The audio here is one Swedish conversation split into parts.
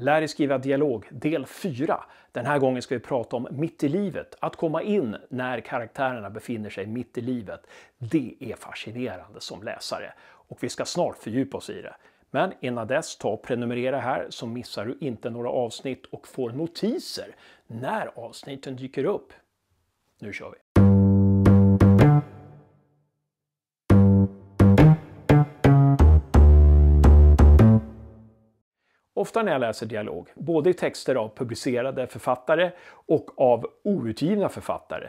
Lär dig skriva dialog del 4. Den här gången ska vi prata om mitt i livet, att komma in när karaktärerna befinner sig mitt i livet. Det är fascinerande som läsare och vi ska snart fördjupa oss i det. Men innan dess, ta och prenumerera här så missar du inte några avsnitt och får notiser när avsnitten dyker upp. Nu kör vi! Ofta när jag läser dialog, både i texter av publicerade författare och av outgivna författare,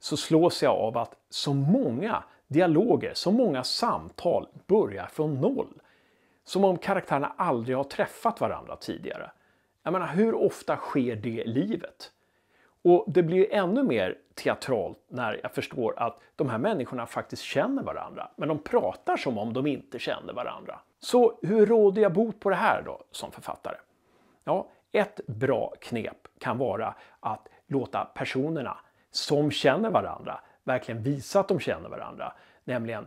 så slås jag av att så många dialoger, så många samtal börjar från noll. Som om karaktärerna aldrig har träffat varandra tidigare. Jag menar, hur ofta sker det i livet? Och det blir ännu mer teatralt när jag förstår att de här människorna faktiskt känner varandra, men de pratar som om de inte känner varandra. Så hur råder jag bot på det här då, som författare? Ja, ett bra knep kan vara att låta personerna som känner varandra verkligen visa att de känner varandra, nämligen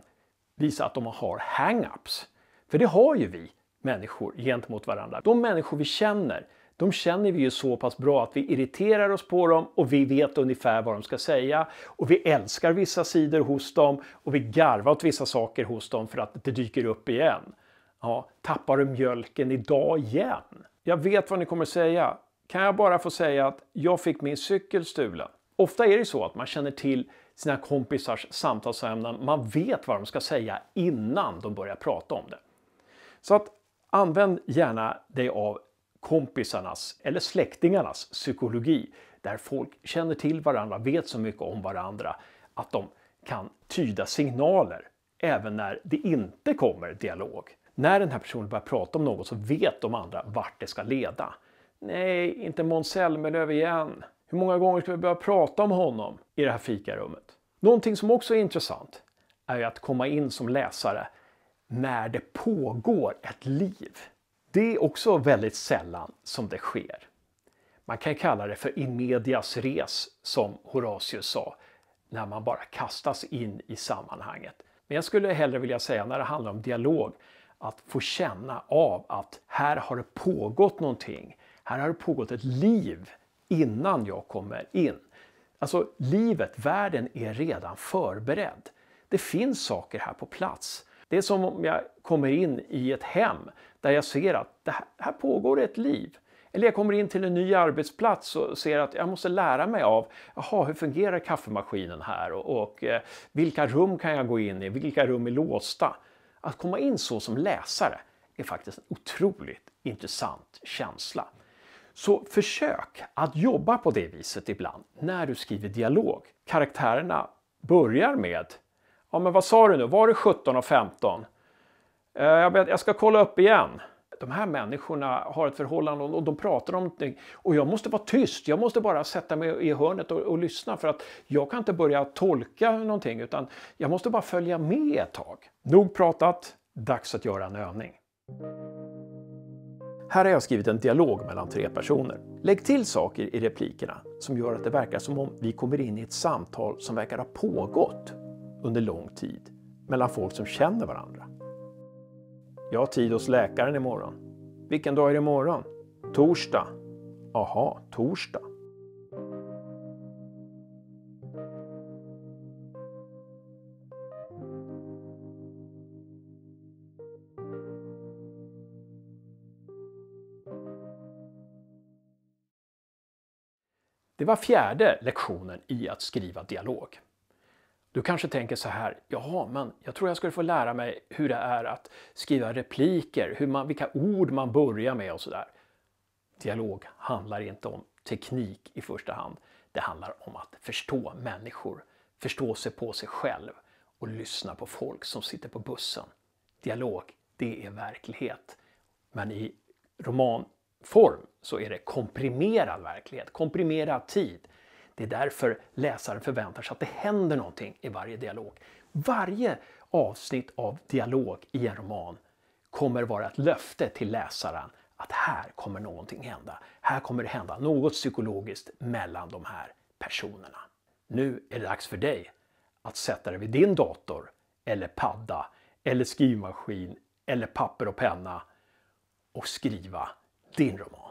visa att de har hang-ups. För det har ju vi människor gentemot varandra. De människor vi känner de känner vi ju så pass bra att vi irriterar oss på dem och vi vet ungefär vad de ska säga. Och vi älskar vissa sidor hos dem och vi garvar åt vissa saker hos dem för att det dyker upp igen. Ja, tappar du mjölken idag igen? Jag vet vad ni kommer säga. Kan jag bara få säga att jag fick min cykel stulen? Ofta är det så att man känner till sina kompisars samtalsämnen. Man vet vad de ska säga innan de börjar prata om det. Så att använd gärna dig av kompisarnas eller släktingarnas psykologi där folk känner till varandra, vet så mycket om varandra att de kan tyda signaler även när det inte kommer dialog. När den här personen börjar prata om något så vet de andra vart det ska leda. Nej, inte Måns Zelmerlöw igen. Hur många gånger ska vi börja prata om honom i det här fikarummet? Någonting som också är intressant är att komma in som läsare när det pågår ett liv. Det är också väldigt sällan som det sker. Man kan kalla det för in medias res, som Horatius sa, när man bara kastas in i sammanhanget. Men jag skulle hellre vilja säga när det handlar om dialog, att få känna av att här har det pågått någonting. Här har det pågått ett liv innan jag kommer in. Alltså livet, världen är redan förberedd. Det finns saker här på plats det är som om jag kommer in i ett hem där jag ser att det här, här pågår ett liv. Eller jag kommer in till en ny arbetsplats och ser att jag måste lära mig av, jaha, hur fungerar kaffemaskinen här och, och eh, vilka rum kan jag gå in i, vilka rum är låsta? Att komma in så som läsare är faktiskt en otroligt intressant känsla. Så försök att jobba på det viset ibland när du skriver dialog. Karaktärerna börjar med Ja, men vad sa du nu? Var det 17 och 15? Eh, jag ska kolla upp igen. De här människorna har ett förhållande och de pratar om någonting och jag måste vara tyst. Jag måste bara sätta mig i hörnet och, och lyssna för att jag kan inte börja tolka någonting utan jag måste bara följa med ett tag. Nog pratat, dags att göra en övning. Här har jag skrivit en dialog mellan tre personer. Lägg till saker i replikerna som gör att det verkar som om vi kommer in i ett samtal som verkar ha pågått under lång tid mellan folk som känner varandra. Jag har tid hos läkaren imorgon. Vilken dag är det imorgon? Torsdag. Aha, torsdag. Det var fjärde lektionen i att skriva dialog. Du kanske tänker så här, jaha, men jag tror jag skulle få lära mig hur det är att skriva repliker, hur man, vilka ord man börjar med och sådär. Dialog handlar inte om teknik i första hand. Det handlar om att förstå människor, förstå sig på sig själv och lyssna på folk som sitter på bussen. Dialog, det är verklighet. Men i romanform så är det komprimerad verklighet, komprimerad tid. Det är därför läsaren förväntar sig att det händer någonting i varje dialog. Varje avsnitt av dialog i en roman kommer vara ett löfte till läsaren att här kommer någonting hända. Här kommer det hända något psykologiskt mellan de här personerna. Nu är det dags för dig att sätta dig vid din dator eller padda eller skrivmaskin eller papper och penna och skriva din roman.